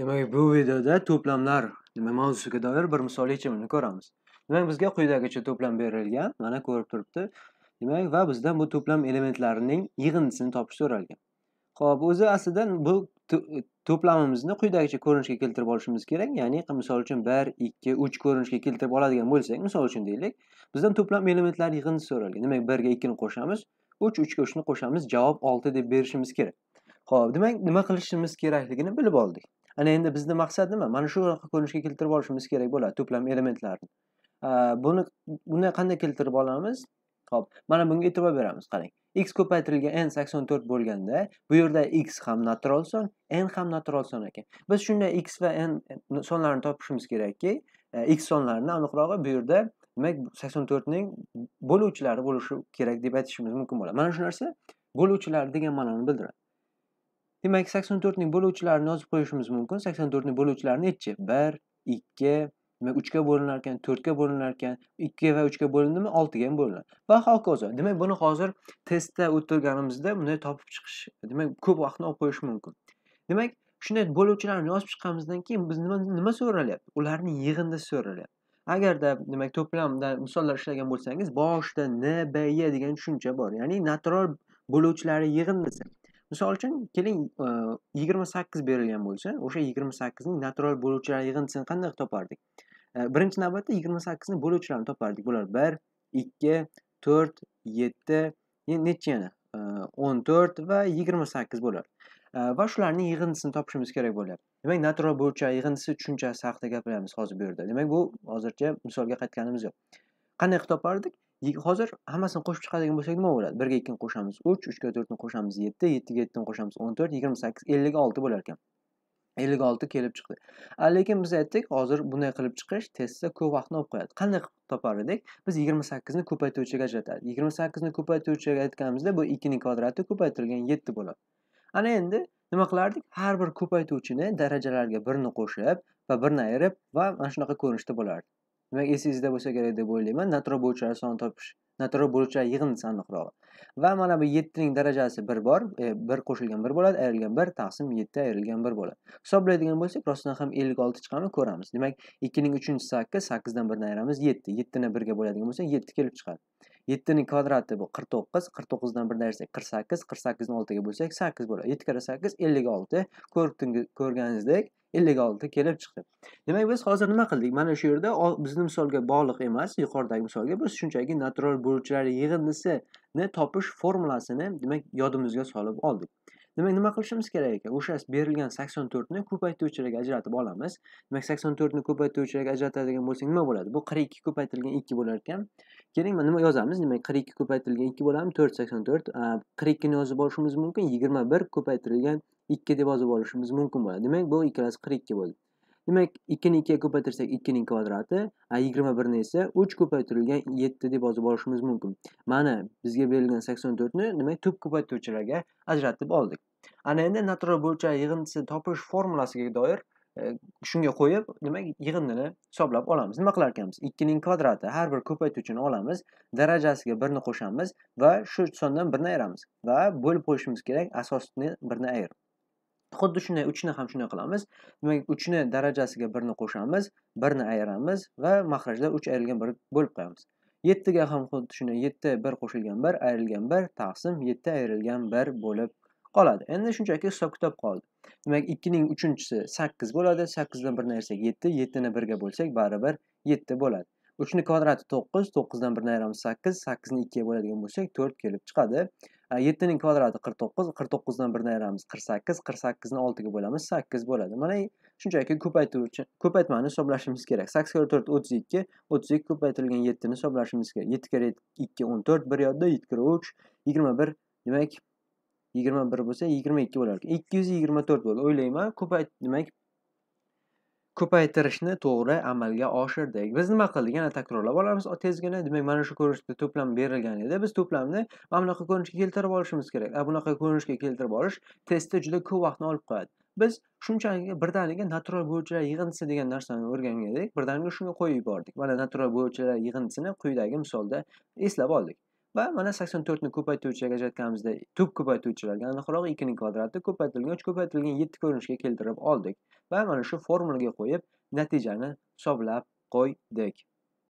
Demak, bu videoda to'plamlar nima mavzusiga doir bir misol yechimini ko'ramiz. Demak, bizga quyidagicha to'plam berilgan, mana ko'rib turibdi. Demak, va bizdan bu to'plam elementlarining yig'indisini topish so'ralgan. Xo'p, o'zi aslida bu to'plamimizni quyidagicha ko'rinishga keltirib olishimiz kerak, ya'ni misol uchun 1, 2, 3 ko'rinishga keltirib oladigan bo'lsak, misol uchun deylik, bizdan to'plam elementlari yig'indisi so'ralgan. Demak, 1 ga 2 ni qo'shamiz, 3 3 ga 3 ni qo'shamiz, javob 6 deb berishimiz kerak. Xo'p, demak, nima qilishimiz kerakligini bilib oldik. ana endi bizni maqsad nima mana shu ko'rinishga keltirib olishimiz kerak bo'ladi to'plam elementlarni buni bunday qanday keltirib olamiz ho'p mana bunga e'tibor beramiz qarang x ko'paytirilgan n sakson to'rt bo'lganda bu yerda x ham natural son n ham natural son ekan biz shunday x va n sonlarini topishimiz kerakki e, x sonlarini aniqrog'i bu yerda demak sakson to'rtning bo'luvchilari bo'lishi kerak deb aytishimiz mumkin bo'ladi mana shu narsa bo'luvchilar degan ma'noni bildiradi demak 84 ning bo'luvchilarini yozib qo'yishimiz mumkin 84 ning bo'luvchilari 1, 2, nima demak ga bo'linar ekan 4 ga bo'linar ekan 2 ga va 3 ga bo'lindimi 6 ga ham bo'linadi va hokazo demak buni hozir testda o'tirganimizda bunday topib chiqish demak ko'p vaqtni olib qo'yish mumkin demak shunday bo'luvchilarni yozib chiqqanimizdan keyin biz nima nima so'ralyapti ularni yig'indisi so'ralyapti agarda demak to'plamda misollar ishlagan bo'lsangiz boshda n b y degan tushuncha bor ya'ni natural bo'luvchilari yig'indisi misol uchun keling e, yigirma sakkiz berilgan bo'lsa o'sha yigirma sakkizning natural bo'luvchilar yig'indisini qanday topardik e, birinchi navbatda yigirma sakkizni bo'luvchilarini topardik bular bir ikki to'rt yetti nechi yana e, o'n to'rt va yigirma sakkiz bo'ladi va shularning yig'indisini topishimiz kerak bo'ladi demak natural bo'luvchilar yig'indisi tushunchasi haqida gapiramiz hozir bu yerda demak bu hozircha misolga qaytganimiz yo'q qanday qilib topardik hozir hammasini qo'shib chiqadigan bo'lsak nima bo'ladi birga ikkini qo'shamiz uch uchga to'rtni qo'shamiz yetti yettiga yettini qo'shamiz o'n to'rt yigirma sakkiz ellik olti bo'lar ekan ellik olti kelib chiqdi lekin biz aytdik hozir bunday qilib chiqish testda ko'p vaqtni olib qo'yadi qanday qilib topar edik biz yigirma sakkizni ko'paytiruvchiga ajratadi yigirma sakkizni ko'paytiruvchiga aytganimizda bu ikkining kvadrati ko'paytirilgan yetti bo'ladi ana endi nima qilardik har bir ko'paytuvchini darajalarga birini qo'shib va birini ayirib va mana shunaqa ko'rinishda bo'lardi demak esingizda bo'lsa kerak deb o'ylayman natural bo'luvchilar sonini topish natural bo'yicha yig'in aniqrog'i va mana bu yettining darajasi bir bor e, bir qo'shilgan bir bo'ladi ayrilgan bir taqsim yetti ayrilgan bir bo'ladi hisoblaydigan bo'lsak rostdan ham ellik olti chiqadimi ko'ramiz demak ikkining uchinchi sakkiz sakkizdan birni ayiramiz yetti yettini birga bo'ladigan bo'lsa yetti kelib chiqadi yettini kvadrati bu qirq to'qqiz qirq to'qqizdan birni ayirsak qirq sakkiz qirq sakkizni oltiga bo'lsak sakkiz bo'ladi yetti karra sakkiz ellik olti ko'rganingizdek ellik olti kelib chiqdi demak biz hozir nima qildik mana shu yerda bizni misolga bog'liq emas yuqoridagi misolga biz shunchaki natural burchlar yig'indisini topish formulasini demak yodimizga solib oldik demak nima qilishimiz kerak ekan o'sha berilgan sakson to'rtni ko'paytiruvchilarga ajratib olamiz demak sakson to'rtni ko'paytiruvchilarga ajratadigan bo'lsak nima bo'ladi bu qirq ikki ko'paytirilgan ikki bo'lar ekan keling nima yozamiz demak qirq ikki ko'paytirilgan ikki bo'ladimi to'rt sakson to'rt qirq ikkini yozib olishimiz mumkin yigirma bir ko'paytirilgan ikki deb yozib olishimiz mumkin bo'ladi demak bu ikkalasi qirq ikki bo'ldi demak ikkini ikkiga ko'paytirsak ikkining kvadrati yigirma birni esa uch ko'paytirilgan yetti deb yozib olishimiz mumkin mana bizga berilgan sakson to'rtni demak tub ko'paytiruvchilarga ajratib oldik ana endi natural bo'yicha yig'indisini topish formulasiga doir e, shunga qo'yib demak yig'indini hisoblab olamiz nima qilar ekanmiz ikkining kvadrati har bir ko'paytuvchini olamiz darajasiga birni qo'shamiz va shu sondan birni ayiramiz va bo'lib qo'yishimiz kerak asosni birni ayir xuddi shunday uchni ham shunday qilamiz demak uchni darajasiga birni qo'shamiz birni ayiramiz va mahrajda uch ayrilgan bir bo'lib qo'yamiz yettiga ham xuddi shunday yetti bir qo'shilgan bir ayrilgan bir taqsim yetti ayrilgan bir bo'lib qoladi endi shunchaki hisob kitob qoldi demak ikkining uchinchisi sakkiz bo'ladi sakkizdan bir narsa yetti yettini birga bo'lsak baribir yetti bo'ladi uchni kvadrati to'qqiz to'qqizdan bir nayramiz sakkiz sakkizni ikkiga bo'ladigan bo'lsak to'rt kelib chiqadi yettining kvadrati qirq to'qqiz qirq to'qqizdan bir nayramiz qirq sakkiz qirq sakkizni oltiga bo'lamiz sakkiz bo'ladi mana shunchaki ko'paytiruvchi ko'paytmani hisoblashimiz kerak sakkiz karra to'rt o'ttiz ikki o'ttiz ikki ko'paytirilgan yettini hisoblashimiz kerak yetti karra ikki o'n to'rt bir yodda yetti karra uch yigirma bir demak yigirma bir bo'lsa yigirma ikki bo'lar ekan ikki yuz yigirma to'rt bo'ldi o'ylayman ko'payt demak ko'paytirishni to'g'ri amalga oshirdik biz nima qildik yana takrorlab olamiz tezgina demak mana shu ko'rinishda to'plam berilgan edi biz to'plamni mana bunaqa ko'rinishga keltirib olishimiz kerak a bunaqa ko'rinishga keltirib olish testda juda ko'p vaqtni olib qo'yadi biz shunchaki birdaniga natural bo'yichalar yig'indisi degan narsani o'rgangan edik birdaniga shunga qo'yib yubordik mana natural bo'yichalar yig'indisini quyidagi misolda eslab oldik va mana sakson to'rtni ko'paytuvchiga ajratganimizda tub ko'paytuvchilarga aniqroq ikkining kvadrati ko'paytirilgan uch ko'paytirilgan yetti ko'rinishga keltirib oldik va mana shu formulaga qo'yib natijani hisoblab qo'ydik